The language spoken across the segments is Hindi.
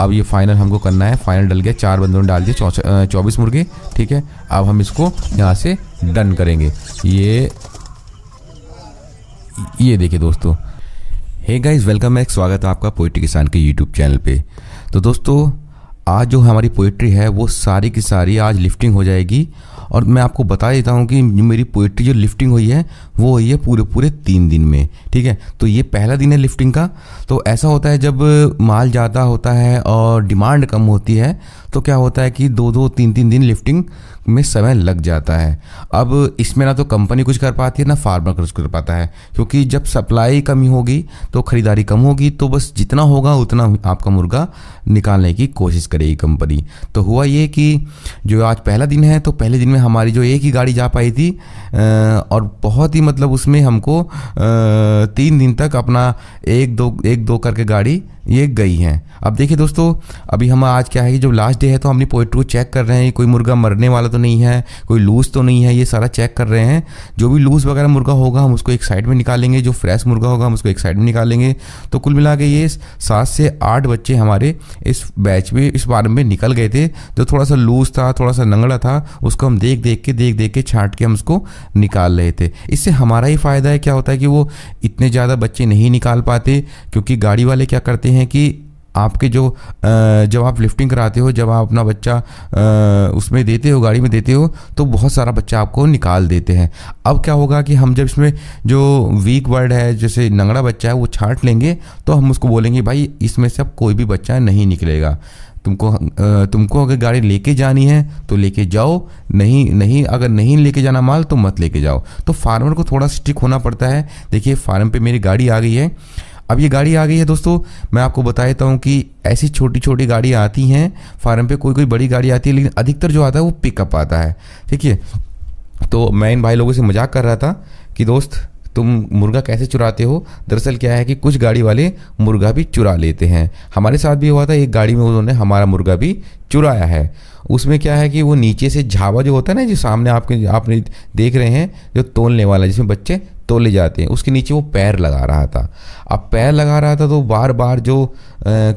अब ये फाइनल हमको करना है फाइनल डल गया चार बंदों ने डाल दिए चौबीस मुर्गे ठीक है अब हम इसको यहाँ से डन करेंगे ये ये देखिए दोस्तों हे गाइस वेलकम है स्वागत है आपका पोइट्री किसान के यूट्यूब चैनल पे तो दोस्तों आज जो हमारी पोइट्री है वो सारी की सारी आज लिफ्टिंग हो जाएगी और मैं आपको बता देता हूँ कि मेरी पोइट्री जो लिफ्टिंग हुई है वो हुई है पूरे पूरे तीन दिन में ठीक है तो ये पहला दिन है लिफ्टिंग का तो ऐसा होता है जब माल ज़्यादा होता है और डिमांड कम होती है तो क्या होता है कि दो दो तीन तीन दिन लिफ्टिंग में समय लग जाता है अब इसमें ना तो कंपनी कुछ कर पाती है ना फार्मर कुछ कर पाता है क्योंकि जब सप्लाई कमी होगी तो ख़रीदारी कम होगी तो बस जितना होगा उतना आपका मुर्गा निकालने की कोशिश करेगी कंपनी तो हुआ ये कि जो आज पहला दिन है तो पहले दिन में हमारी जो एक ही गाड़ी जा पाई थी और बहुत ही मतलब उसमें हमको तीन दिन तक अपना एक दो एक दो करके गाड़ी ये गई हैं अब देखिए दोस्तों अभी हम आज क्या है कि जब लास्ट डे है तो अपनी पोइट्री को चेक कर रहे हैं कोई मुर्गा मरने वाला तो नहीं है कोई लूज़ तो नहीं है ये सारा चेक कर रहे हैं जो भी लूज़ वगैरह मुर्गा होगा हम उसको एक साइड में निकालेंगे जो फ्रेश मुर्गा होगा हम उसको एक साइड में निकालेंगे तो कुल मिला के ये सात से आठ बच्चे हमारे इस बैच में इस बार में निकल गए थे जो थोड़ा सा लूज़ था थोड़ा सा नंगड़ा था उसको हम देख देख के देख देख के छाँट के हम उसको निकाल रहे थे इससे हमारा ही फ़ायदा है क्या होता है कि वो इतने ज़्यादा बच्चे नहीं निकाल पाते क्योंकि गाड़ी वाले क्या करते हैं हैं कि आपके जो जब आप लिफ्टिंग कराते हो जब आप अपना बच्चा उसमें देते हो गाड़ी में देते हो तो बहुत सारा बच्चा आपको निकाल देते हैं अब क्या होगा कि हम जब इसमें जो वीक वर्ड है जैसे नंगड़ा बच्चा है वो छाट लेंगे तो हम उसको बोलेंगे भाई इसमें से अब कोई भी बच्चा नहीं निकलेगा तुमको तुमको अगर गाड़ी लेके जानी है तो लेके जाओ नहीं नहीं अगर नहीं लेके जाना माल तो मत लेके जाओ तो फार्मर को थोड़ा स्ट्रिक होना पड़ता है देखिए फार्म पे मेरी गाड़ी आ गई है अब ये गाड़ी आ गई है दोस्तों मैं आपको बता देता हूँ कि ऐसी छोटी छोटी गाड़ियाँ आती हैं फार्म पे कोई कोई बड़ी गाड़ी आती है लेकिन अधिकतर जो आता है वो पिकअप आता है ठीक है तो मैं इन भाई लोगों से मजाक कर रहा था कि दोस्त तुम मुर्गा कैसे चुराते हो दरअसल क्या है कि कुछ गाड़ी वाले मुर्गा भी चुरा लेते हैं हमारे साथ भी हुआ था एक गाड़ी में उन्होंने हमारा मुर्गा भी चुराया है उसमें क्या है कि वो नीचे से झावा जो होता है ना जो सामने आपके आप देख रहे हैं जो तोलने वाला जिसमें बच्चे तो ले जाते हैं उसके नीचे वो पैर लगा रहा था अब पैर लगा रहा था तो बार बार जो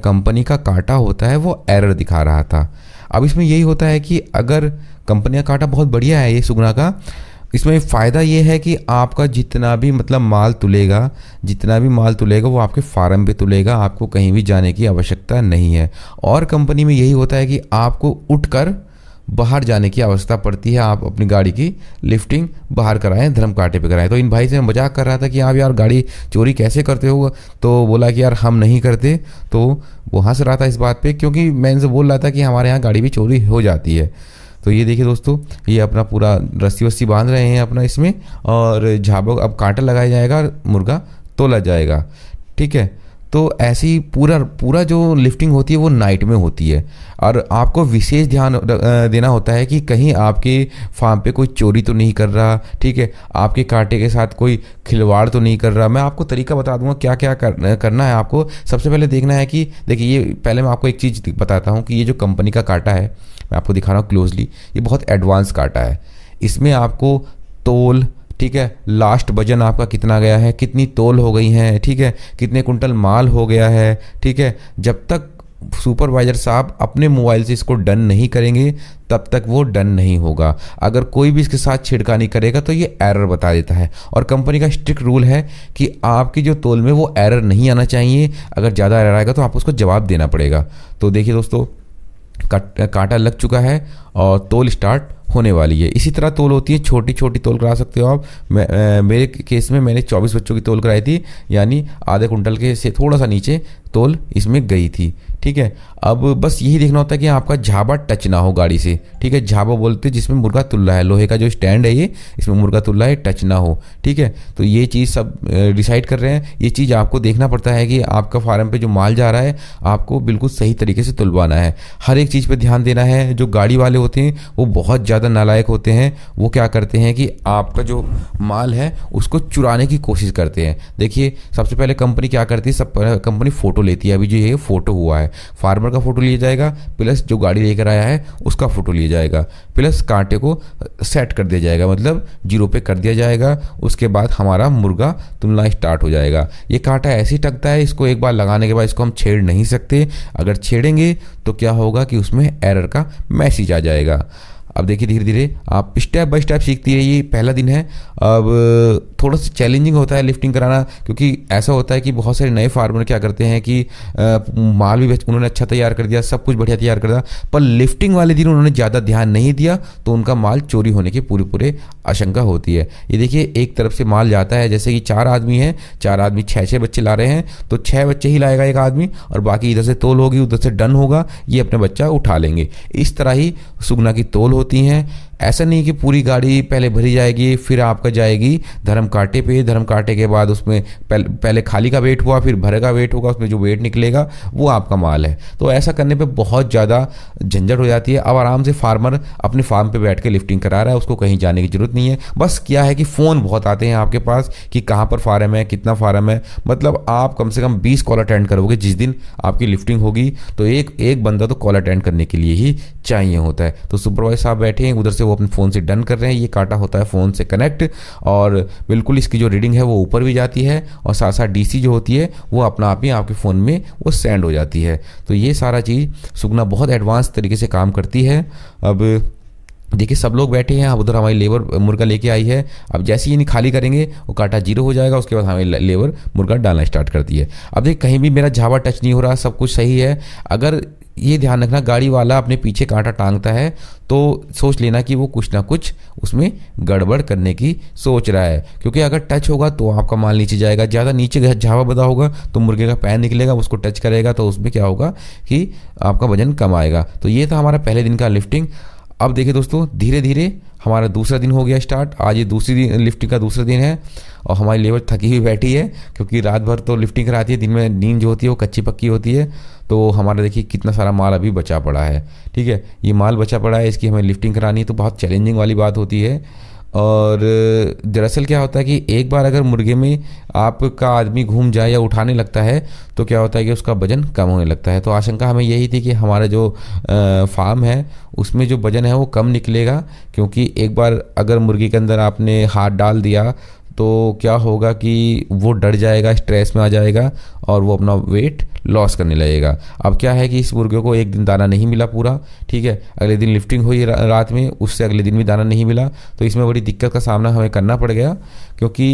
कंपनी का काटा होता है वो एरर दिखा रहा था अब इसमें यही होता है कि अगर कंपनी का काटा बहुत बढ़िया है ये सुगना का इसमें फ़ायदा ये है कि आपका जितना भी मतलब माल तुलेगा जितना भी माल तुलेगा वो आपके फार्म पे तुलेगा आपको कहीं भी जाने की आवश्यकता नहीं है और कंपनी में यही होता है कि आपको उठकर बाहर जाने की आवश्यकता पड़ती है आप अपनी गाड़ी की लिफ्टिंग बाहर कराएं धर्म कांटे पर कराएं तो इन भाई से मैं मजाक कर रहा था कि आप यार गाड़ी चोरी कैसे करते हो तो बोला कि यार हम नहीं करते तो वो हंस रहा था इस बात पर क्योंकि मैं इनसे बोल रहा था कि हमारे यहाँ गाड़ी भी चोरी हो जाती है तो ये देखिए दोस्तों ये अपना पूरा रस्सी वस्सी बांध रहे हैं अपना इसमें और झाबो अब कांटा लगाया जाएगा मुर्गा तोला जाएगा ठीक है तो ऐसी पूरा पूरा जो लिफ्टिंग होती है वो नाइट में होती है और आपको विशेष ध्यान देना होता है कि कहीं आपके फार्म पे कोई चोरी तो नहीं कर रहा ठीक है आपके कांटे के साथ कोई खिलवाड़ तो नहीं कर रहा मैं आपको तरीका बता दूंगा क्या क्या कर, करना है आपको सबसे पहले देखना है कि देखिए ये पहले मैं आपको एक चीज़ बताता हूँ कि ये जो कंपनी का कांटा है मैं आपको दिखा रहा हूँ क्लोजली ये बहुत एडवांस कांटा है इसमें आपको तोल ठीक है लास्ट वजन आपका कितना गया है कितनी तोल हो गई है ठीक है कितने कुंटल माल हो गया है ठीक है जब तक सुपरवाइज़र साहब अपने मोबाइल से इसको डन नहीं करेंगे तब तक वो डन नहीं होगा अगर कोई भी इसके साथ छिड़कानी करेगा तो ये एरर बता देता है और कंपनी का स्ट्रिक्ट रूल है कि आपकी जो तोल में वो एरर नहीं आना चाहिए अगर ज़्यादा एरर आएगा तो आपको उसको जवाब देना पड़ेगा तो देखिए दोस्तों काट, कांटा लग चुका है और तोल स्टार्ट होने वाली है इसी तरह तोल होती है छोटी छोटी तोल करा सकते हो आप मैं मेरे केस में मैंने चौबीस बच्चों की तोल कराई थी यानी आधे कुंटल के से थोड़ा सा नीचे तोल इसमें गई थी ठीक है अब बस यही देखना होता है कि आपका झाबा टच ना हो गाड़ी से ठीक है झाबा बोलते जिसमें मुर्गा तुल्ला है लोहे का जो स्टैंड है ये इसमें मुर्गा तुल्ला है टच ना हो ठीक है तो ये चीज़ सब डिसाइड कर रहे हैं ये चीज़ आपको देखना पड़ता है कि आपका फार्म पे जो माल जा रहा है आपको बिल्कुल सही तरीके से तुलवाना है हर एक चीज़ पर ध्यान देना है जो गाड़ी वाले होते हैं वो बहुत ज़्यादा नालायक होते हैं वो क्या करते हैं कि आपका जो माल है उसको चुराने की कोशिश करते हैं देखिए सबसे पहले कंपनी क्या करती है सब कंपनी फ़ोटो फ़ोटो लेती है अभी जो ये फ़ोटो हुआ है फार्मर का फ़ोटो लिया जाएगा प्लस जो गाड़ी लेकर आया है उसका फ़ोटो लिया जाएगा प्लस कांटे को सेट कर दिया जाएगा मतलब जीरो पे कर दिया जाएगा उसके बाद हमारा मुर्गा तुलना स्टार्ट हो जाएगा ये कांटा ऐसे ही टकता है इसको एक बार लगाने के बाद इसको हम छेड़ नहीं सकते अगर छेड़ेंगे तो क्या होगा कि उसमें एरर का मैसेज आ जाएगा अब देखिए धीरे धीरे आप स्टेप बाय स्टेप सीखती रहिए पहला दिन है अब थोड़ा सा चैलेंजिंग होता है लिफ्टिंग कराना क्योंकि ऐसा होता है कि बहुत सारे नए फार्मर क्या करते हैं कि आ, माल भी उन्होंने अच्छा तैयार कर दिया सब कुछ बढ़िया तैयार कर दिया पर लिफ्टिंग वाले दिन उन्होंने ज़्यादा ध्यान नहीं दिया तो उनका माल चोरी होने की पूरी पूरे आशंका होती है ये देखिए एक तरफ से माल जाता है जैसे कि चार आदमी हैं चार आदमी छः छः बच्चे ला रहे हैं तो छः बच्चे ही लाएगा एक आदमी और बाकी इधर से तोल होगी उधर से डन होगा ये अपने बच्चा उठा लेंगे इस तरह ही सुगना की तोल होती हैं ऐसा नहीं कि पूरी गाड़ी पहले भरी जाएगी फिर आपका जाएगी धर्म कांटे पे धर्म कांटे के बाद उसमें पहले खाली का वेट हुआ फिर भरे का वेट होगा उसमें जो वेट निकलेगा वो आपका माल है तो ऐसा करने पर बहुत ज़्यादा झंझट हो जाती है अब आराम से फार्मर अपने फार्म पर बैठ के लिफ्टिंग करा रहा है उसको कहीं जाने की ज़रूरत नहीं है बस क्या है कि फ़ोन बहुत आते हैं आपके पास कि कहाँ पर फार्म है कितना फार्म है मतलब आप कम से कम बीस कॉल अटेंड करोगे जिस दिन आपकी लिफ्टिंग होगी तो एक एक बंदा तो कॉल अटेंड करने के लिए ही चाहिए होता है तो सुपरवाइजर साहब बैठे हैं उधर से वो अपने फ़ोन से डन कर रहे हैं ये काटा होता है फ़ोन से कनेक्ट और बिल्कुल इसकी जो रीडिंग है वो ऊपर भी जाती है और साथ साथ डी जो होती है वो अपना आप ही आपके फ़ोन में वो सेंड हो जाती है तो ये सारा चीज़ सुगना बहुत एडवांस तरीके से काम करती है अब देखिए सब लोग बैठे हैं अब उधर हमारी लेबर मुर्गा लेके आई है अब जैसे ही इन्हें खाली करेंगे वो काटा जीरो हो जाएगा उसके बाद हमें लेबर मुर्गा डालना स्टार्ट करती है अब देख कहीं भी मेरा झावा टच नहीं हो रहा सब कुछ सही है अगर ये ध्यान रखना गाड़ी वाला अपने पीछे कांटा टांगता है तो सोच लेना कि वो कुछ ना कुछ उसमें गड़बड़ करने की सोच रहा है क्योंकि अगर टच होगा तो आपका माल नीचे जाएगा ज़्यादा नीचे झावा बदा होगा तो मुर्गे का पैर निकलेगा उसको टच करेगा तो उसमें क्या होगा कि आपका वजन कम आएगा तो ये था हमारा पहले दिन का लिफ्टिंग अब देखिए दोस्तों धीरे धीरे हमारा दूसरा दिन हो गया स्टार्ट आज ये दूसरी दिन लिफ्टिंग का दूसरा दिन है और हमारी लेबर थकी हुई बैठी है क्योंकि रात भर तो लिफ्टिंग कराती है दिन में नींद जो होती है वो कच्ची पक्की होती है तो हमारा देखिए कितना सारा माल अभी बचा पड़ा है ठीक है ये माल बचा पड़ा है इसकी हमें लिफ्टिंग करानी है तो बहुत चैलेंजिंग वाली बात होती है और दरअसल क्या होता है कि एक बार अगर मुर्गे में आपका आदमी घूम जाए या उठाने लगता है तो क्या होता है कि उसका वजन कम होने लगता है तो आशंका हमें यही थी कि हमारा जो फार्म है उसमें जो वजन है वो कम निकलेगा क्योंकि एक बार अगर मुर्गी के अंदर आपने हाथ डाल दिया तो क्या होगा कि वो डर जाएगा स्ट्रेस में आ जाएगा और वो अपना वेट लॉस करने लगेगा अब क्या है कि इस मुर्गे को एक दिन दाना नहीं मिला पूरा ठीक है अगले दिन लिफ्टिंग हुई रात में उससे अगले दिन भी दाना नहीं मिला तो इसमें बड़ी दिक्कत का सामना हमें करना पड़ गया क्योंकि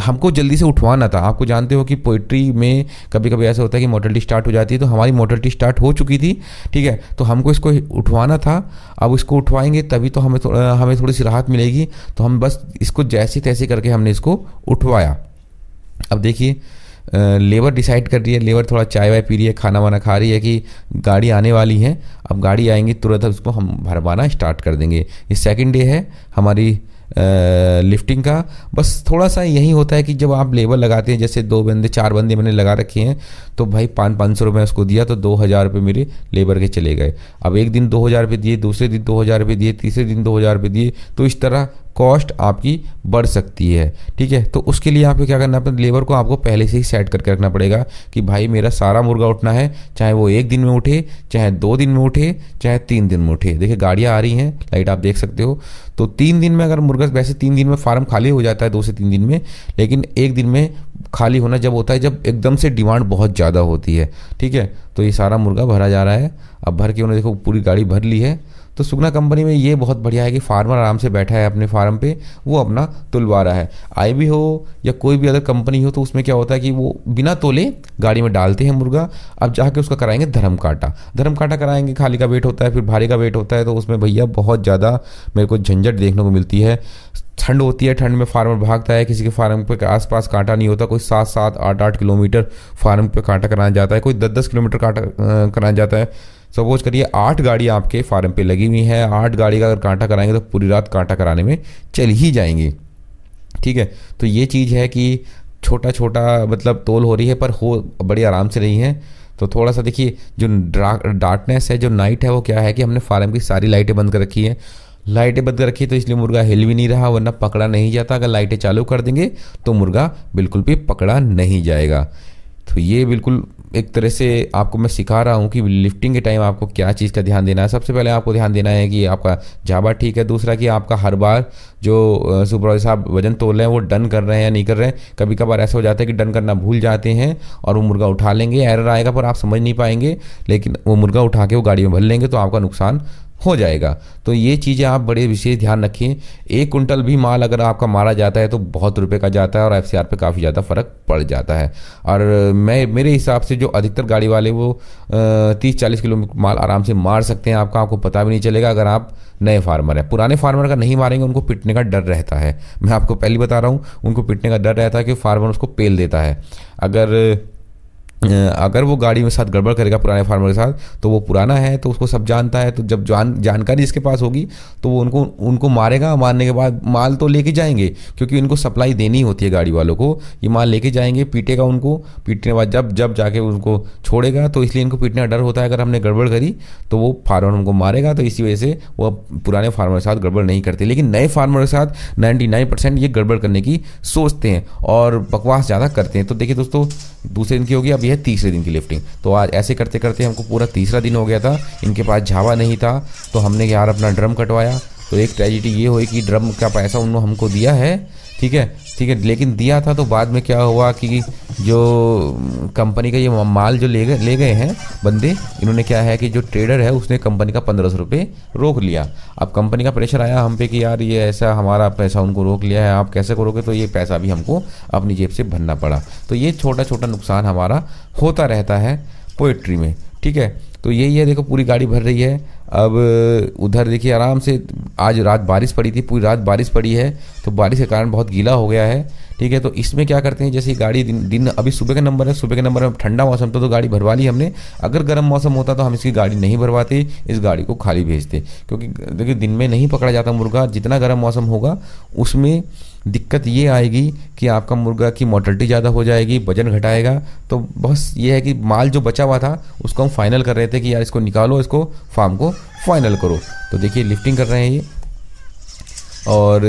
हमको जल्दी से उठवाना था आपको जानते हो कि पोइट्री में कभी कभी ऐसा होता है कि मोटलिटी स्टार्ट हो जाती है तो हमारी मोटलिटी स्टार्ट हो चुकी थी ठीक है तो हमको इसको उठवाना था अब इसको उठवाएंगे तभी तो हमें थोड़ा हमें थोड़ी सी राहत मिलेगी तो हम बस इसको जैसे तैसे करके हमने इसको उठवाया अब देखिए लेबर डिसाइड कर रही है लेबर थोड़ा चाय वाय पी रही है खाना वाना खा रही है कि गाड़ी आने वाली है अब गाड़ी आएंगी तुरंत उसको हम भरवाना स्टार्ट कर देंगे ये सेकेंड डे है हमारी लिफ्टिंग का बस थोड़ा सा यही होता है कि जब आप लेबर लगाते हैं जैसे दो बंदे चार बंदे मैंने लगा रखे हैं तो भाई पाँच पाँच सौ रुपये उसको दिया तो दो हज़ार रुपये मेरे लेबर के चले गए अब एक दिन दो हज़ार रुपये दिए दूसरे दिन दो हज़ार रुपये दिए तीसरे दिन दो हज़ार रुपये दिए तो इस तरह कॉस्ट आपकी बढ़ सकती है ठीक है तो उसके लिए आपको क्या करना पड़ेगा लेबर को आपको पहले से ही सेट करके रखना पड़ेगा कि भाई मेरा सारा मुर्गा उठना है चाहे वो एक दिन में उठे चाहे दो दिन में उठे चाहे तीन दिन में उठे देखिए गाड़ियाँ आ रही हैं लाइट आप देख सकते हो तो तीन दिन में अगर मुर्गा वैसे तीन दिन में फार्म खाली हो जाता है दो से तीन दिन में लेकिन एक दिन में खाली होना जब होता है जब एकदम से डिमांड बहुत ज़्यादा होती है ठीक है तो ये सारा मुर्गा भरा जा रहा है अब भर के उन्होंने देखो पूरी गाड़ी भर ली है तो सुगना कंपनी में ये बहुत बढ़िया है कि फार्मर आराम से बैठा है अपने फार्म पे वो अपना तुलवा रहा है आई भी हो या कोई भी अदर कंपनी हो तो उसमें क्या होता है कि वो बिना तोले गाड़ी में डालते हैं मुर्गा अब जाके उसका कराएंगे धर्म काटा धर्म काटा कराएंगे खाली का वेट होता है फिर भारी का वेट होता है तो उसमें भैया बहुत ज़्यादा मेरे को झंझट देखने को मिलती है ठंड होती है ठंड में फार्मर भागता है किसी के फार्म पे आसपास कांटा नहीं होता कोई सात सात आठ आठ किलोमीटर फार्म पे कांटा कराया जाता है कोई दस दस किलोमीटर कांटा कराया जाता है सपोज करिए आठ गाड़ी आपके फार्म पे लगी हुई है आठ गाड़ी का अगर कांटा कराएंगे तो पूरी रात कांटा कराने में चल ही जाएंगी ठीक है तो ये चीज़ है कि छोटा छोटा मतलब तोल हो रही है पर हो बड़ी आराम से रही है तो थोड़ा सा देखिए जो डार्कनेस है जो नाइट है वो क्या है कि हमने फार्म की सारी लाइटें बंद कर रखी हैं लाइटें बंद कर रखी तो इसलिए मुर्गा हिल भी नहीं रहा वरना पकड़ा नहीं जाता अगर लाइटें चालू कर देंगे तो मुर्गा बिल्कुल भी पकड़ा नहीं जाएगा तो ये बिल्कुल एक तरह से आपको मैं सिखा रहा हूँ कि लिफ्टिंग के टाइम आपको क्या चीज़ का ध्यान देना है सबसे पहले आपको ध्यान देना है कि आपका जाबा ठीक है दूसरा कि आपका हर बार जो सुपरवाइजर साहब वजन तोल रहे हैं वो डन कर रहे हैं या नहीं कर रहे हैं कभी कभार ऐसा हो जाता है कि डन करना भूल जाते हैं और वो मुर्गा उठा लेंगे एरर आएगा पर आप समझ नहीं पाएंगे लेकिन वो मुर्गा उठा के वो गाड़ी में भर लेंगे तो आपका नुकसान हो जाएगा तो ये चीज़ें आप बड़े विशेष ध्यान रखिए एक कुंटल भी माल अगर आपका मारा जाता है तो बहुत रुपए का जाता है और एफ पे काफ़ी ज़्यादा फ़र्क पड़ जाता है और मैं मेरे हिसाब से जो अधिकतर गाड़ी वाले वो तीस चालीस किलो माल आराम से मार सकते हैं आपका आपको पता भी नहीं चलेगा अगर आप नए फार्मर हैं पुराने फार्मर का नहीं मारेंगे उनको पिटने का डर रहता है मैं आपको पहले बता रहा हूँ उनको पिटने का डर रहता है कि फार्मर उसको पेल देता है अगर अगर वो गाड़ी में साथ गड़बड़ करेगा पुराने फार्मर के साथ तो वो पुराना है तो उसको सब जानता है तो जब जान जानकारी इसके पास होगी तो वो उनको उनको मारेगा मारने के बाद माल तो लेके जाएंगे क्योंकि इनको सप्लाई देनी होती है गाड़ी वालों को ये माल लेके जाएंगे पीटेगा उनको पीटने के बाद जब जब जाके उनको छोड़ेगा तो इसलिए इनको पीटने का डर होता है अगर हमने गड़बड़ करी तो वो फार्मर उनको मारेगा तो इसी वजह से वो पुराने फार्मर के साथ गड़बड़ नहीं करते लेकिन नए फार्मर के साथ नाइन्टी ये गड़बड़ करने की सोचते हैं और बकवास ज़्यादा करते हैं तो देखिए दोस्तों दूसरे इनकी होगी अब यह है तीसरे दिन की लिफ्टिंग तो आज ऐसे करते करते हमको पूरा तीसरा दिन हो गया था इनके पास झावा नहीं था तो हमने यार अपना ड्रम कटवाया तो एक ट्रेजिडी ये हुई कि ड्रम का पैसा उन्होंने हमको दिया है ठीक है ठीक है लेकिन दिया था तो बाद में क्या हुआ कि जो कंपनी का ये माल जो ले गए ले गए हैं बंदे इन्होंने क्या है कि जो ट्रेडर है उसने कंपनी का पंद्रह सौ रुपये रोक लिया अब कंपनी का प्रेशर आया हम पे कि यार ये ऐसा हमारा पैसा उनको रोक लिया है आप कैसे करोगे तो ये पैसा भी हमको अपनी जेब से भरना पड़ा तो ये छोटा छोटा नुकसान हमारा होता रहता है पोइट्री में ठीक है तो यही है देखो पूरी गाड़ी भर रही है अब उधर देखिए आराम से आज रात बारिश पड़ी थी पूरी रात बारिश पड़ी है तो बारिश के कारण बहुत गीला हो गया है ठीक है तो इसमें क्या करते हैं जैसे गाड़ी दिन दिन अभी सुबह का नंबर है सुबह के नंबर में ठंडा मौसम तो, तो गाड़ी भरवा ली हमने अगर गर्म मौसम होता तो हम इसकी गाड़ी नहीं भरवाते इस गाड़ी को खाली भेजते क्योंकि देखिए दिन में नहीं पकड़ा जाता मुर्गा जितना गर्म मौसम होगा उसमें दिक्कत ये आएगी कि आपका मुर्गा की मोटलिटी ज़्यादा हो जाएगी वजन घटाएगा तो बस ये है कि माल जो बचा हुआ था उसको हम फाइनल कर रहे थे कि यार इसको निकालो इसको फार्म को फाइनल करो तो देखिए लिफ्टिंग कर रहे हैं ये और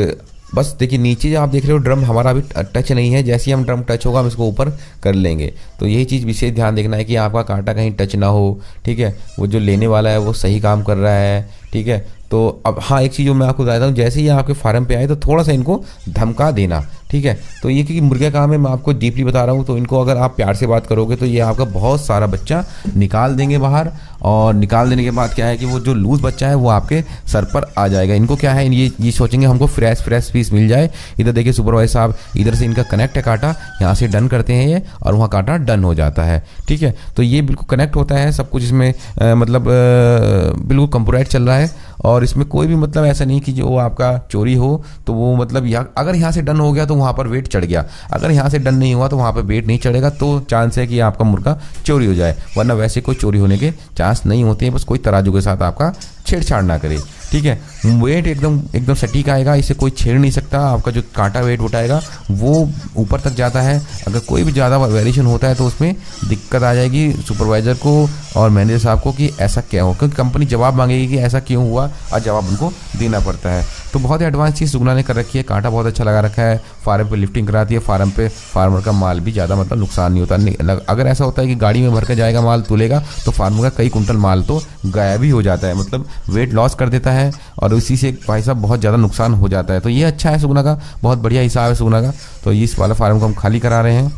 बस देखिए नीचे जो आप देख रहे हो ड्रम हमारा अभी टच नहीं है जैसे ही हम ड्रम टच होगा हम इसको ऊपर कर लेंगे तो यही चीज़ विशेष ध्यान देखना है कि आपका कांटा कहीं टच ना हो ठीक है वो जो लेने वाला है वो सही काम कर रहा है ठीक है तो अब हाँ एक चीज़ जो मैं आपको बता हूँ जैसे ही आपके फार्म पे आए तो थोड़ा सा इनको धमका देना ठीक है तो ये क्योंकि मुर्गे काम है मैं आपको डीपली बता रहा हूँ तो इनको अगर आप प्यार से बात करोगे तो ये आपका बहुत सारा बच्चा निकाल देंगे बाहर और निकाल देने के बाद क्या है कि वो जो लूज़ बच्चा है वो आपके सर पर आ जाएगा इनको क्या है ये ये सोचेंगे हमको फ्रेश फ्रेश पीस मिल जाए इधर देखिए सुपरवाइज साहब इधर से इनका कनेक्ट है काटा यहाँ से डन करते हैं ये और वहाँ काटा डन हो जाता है ठीक है तो ये बिल्कुल कनेक्ट होता है सब कुछ इसमें मतलब बिल्कुल कंपोरेट चल रहा है और इसमें कोई भी मतलब ऐसा नहीं कि जो आपका चोरी हो तो वो मतलब या, अगर यहाँ से डन हो गया तो वहाँ पर वेट चढ़ गया अगर यहाँ से डन नहीं हुआ तो वहाँ पर वेट नहीं चढ़ेगा तो चांस है कि आपका मुर्गा चोरी हो जाए वरना वैसे कोई चोरी होने के चांस नहीं होते हैं बस कोई तराजू के साथ आपका छेड़छाड़ ना करे ठीक है वेट एकदम एकदम सटीक आएगा इसे कोई छेड़ नहीं सकता आपका जो कांटा वेट उठाएगा वो ऊपर तक जाता है अगर कोई भी ज़्यादा वेरिएशन होता है तो उसमें दिक्कत आ जाएगी सुपरवाइज़र को और मैनेजर साहब को कि ऐसा क्या हो क्योंकि कंपनी जवाब मांगेगी कि ऐसा क्यों हुआ और जवाब उनको देना पड़ता है तो बहुत ही एडवांस चीज़ सुगना ने कर रखी है कांटा बहुत अच्छा लगा रखा है फार्म पे लिफ्टिंग कराती है फार्म पे फार्मर का माल भी ज़्यादा मतलब नुकसान नहीं होता नहीं अगर ऐसा होता है कि गाड़ी में भर के जाएगा माल तुलेगा तो फार्मर का कई कुंटल माल तो गायब ही हो जाता है मतलब वेट लॉस कर देता है और उसी से भाई साहब बहुत ज़्यादा नुकसान हो जाता है तो ये अच्छा है सुगना का बहुत बढ़िया हिसाब है सुगना का तो इस वाला फार्म को हम खाली करा रहे हैं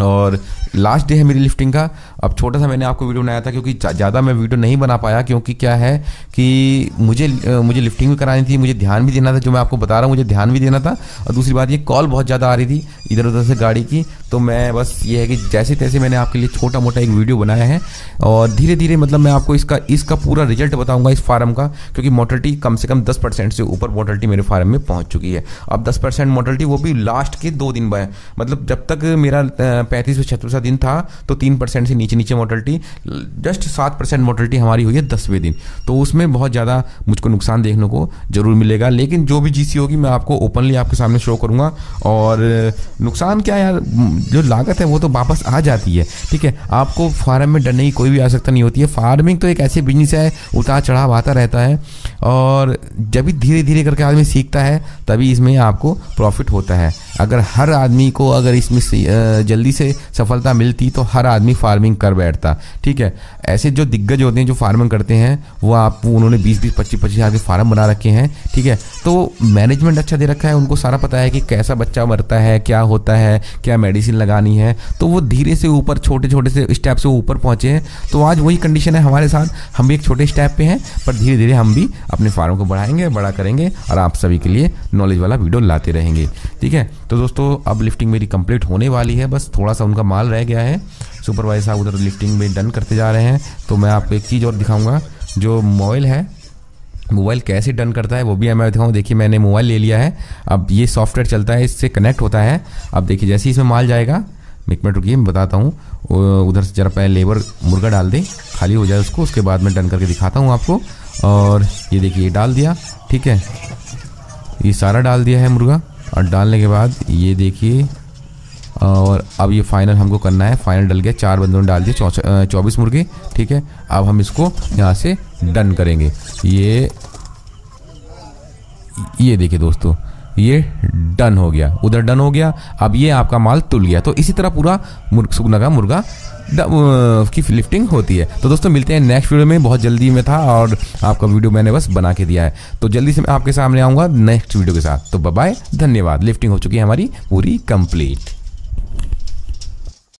और लास्ट डे है मेरी लिफ्टिंग का अब छोटा सा मैंने आपको वीडियो बनाया था क्योंकि ज़्यादा मैं वीडियो नहीं बना पाया क्योंकि क्या है कि मुझे मुझे लिफ्टिंग भी करानी थी मुझे ध्यान भी देना था जो मैं आपको बता रहा हूँ मुझे ध्यान भी देना था और दूसरी बात ये कॉल बहुत ज़्यादा आ रही थी इधर उधर से गाड़ी की तो मैं बस ये है कि जैसे तैसे मैंने आपके लिए छोटा मोटा एक वीडियो बनाया है और धीरे धीरे मतलब मैं आपको इसका इसका पूरा रिजल्ट बताऊंगा इस फार्म का क्योंकि मोटलिटी कम से कम दस परसेंट से ऊपर मोटलिटी मेरे फार्म में पहुंच चुकी है अब दस परसेंट मोटलिटी वो भी लास्ट के दो दिन बाद मतलब जब तक मेरा पैंतीस से छत्तीस दिन था तो तीन परसेंट से नीचे नीचे मोटलिटी जस्ट सात परसेंट मोटलिटी हमारी हुई है दसवें दिन तो उसमें बहुत ज़्यादा मुझको नुकसान देखने को जरूर मिलेगा लेकिन जो भी जी होगी मैं आपको ओपनली आपके सामने शो करूँगा और नुकसान क्या यार जो लागत है वो तो वापस आ जाती है ठीक है आपको फार्म में डरने की कोई भी आवश्यकता नहीं होती है फार्मिंग तो एक ऐसे बिजनेस है उतार चढ़ाव आता रहता है और जब भी धीरे धीरे करके आदमी सीखता है तभी इसमें आपको प्रॉफिट होता है अगर हर आदमी को अगर इसमें जल्दी से सफलता ज़्यादा मिलती तो हर आदमी फार्मिंग कर बैठता ठीक है ऐसे जो दिग्गज होते हैं जो फार्मिंग करते हैं वो आप उन्होंने बीस बीस पच्चीस पच्चीस हज़ार के फार्म बना रखे हैं ठीक है तो मैनेजमेंट अच्छा दे रखा है उनको सारा पता है कि कैसा बच्चा मरता है क्या होता है क्या मेडिसिन लगानी है तो वो धीरे से ऊपर छोटे छोटे से स्टेप से ऊपर पहुँचे हैं तो आज वही कंडीशन है हमारे साथ हम भी एक छोटे स्टेप पे हैं पर धीरे धीरे हम भी अपने फार्म को बढ़ाएंगे बड़ा करेंगे और आप सभी के लिए नॉलेज वाला वीडियो लाते रहेंगे ठीक है तो दोस्तों अब लिफ्टिंग मेरी कंप्लीट होने वाली है बस थोड़ा सा उनका माल रह बताया गया है सुपरवाइजर साहब उधर लिफ्टिंग में डन करते जा रहे हैं तो मैं आपको एक चीज़ और दिखाऊंगा जो मोबाइल है मोबाइल कैसे डन करता है वो भी मैं दिखाऊँ देखिए मैंने मोबाइल ले लिया है अब ये सॉफ्टवेयर चलता है इससे कनेक्ट होता है अब देखिए जैसे ही इसमें माल जाएगा एक मिनट रुकिए मैं बताता हूँ उधर से जरा पहले लेबर मुर्गा डाल दें खाली हो जाए उसको उसके बाद मैं डन करके दिखाता हूँ आपको और ये देखिए डाल दिया ठीक है ये सारा डाल दिया है मुर्गा और डालने के बाद ये देखिए और अब ये फाइनल हमको करना है फाइनल डल गया चार बंदों ने डाल दिए चौबीस मुर्गे ठीक है अब हम इसको यहाँ से डन करेंगे ये ये देखिए दोस्तों ये डन हो गया उधर डन हो गया अब ये आपका माल तुल गया तो इसी तरह पूरा सुगना का मुर्गा की लिफ्टिंग होती है तो दोस्तों मिलते हैं नेक्स्ट वीडियो में बहुत जल्दी में था और आपका वीडियो मैंने बस बना के दिया है तो जल्दी से मैं आपके सामने आऊँगा नेक्स्ट वीडियो के साथ तो बाय धन्यवाद लिफ्टिंग हो चुकी है हमारी पूरी कंप्लीट